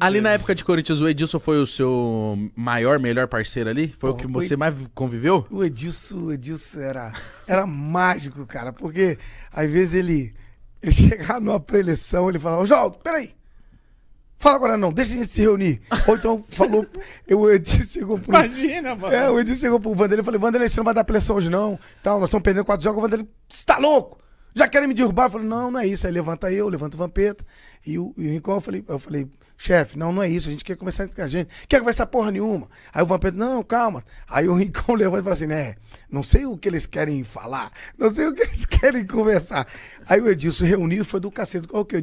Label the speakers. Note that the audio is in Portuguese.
Speaker 1: Ali na
Speaker 2: época de Corinthians, o Edilson foi o seu maior, melhor parceiro ali? Foi o que você o Ed... mais
Speaker 1: conviveu? O Edilson, o Edilson era, era mágico, cara, porque às vezes ele, ele chegava numa preleção, ele falava, João, peraí, fala agora não, deixa a gente se reunir. Ou então falou, eu, o Edilson chegou pro... Imagina, mano. É, o Edilson chegou pro Vanderlei, e falou: Vanderlei, você não vai dar preleção hoje não, tal, nós estamos perdendo quatro jogos, o Vanderlei, você tá louco? já querem me derrubar? Eu falei, não, não é isso. Aí levanta eu, levanta o Vampeta. E o, e o eu falei, eu falei, chefe, não, não é isso. A gente quer conversar entre a gente. Quer conversar porra nenhuma. Aí o Vampeta, não, calma. Aí o Rincon levanta e fala assim, né? Não sei o que eles querem falar. Não sei o que eles querem conversar. Aí o Edilson reuniu foi do cacete. Qual é o que eu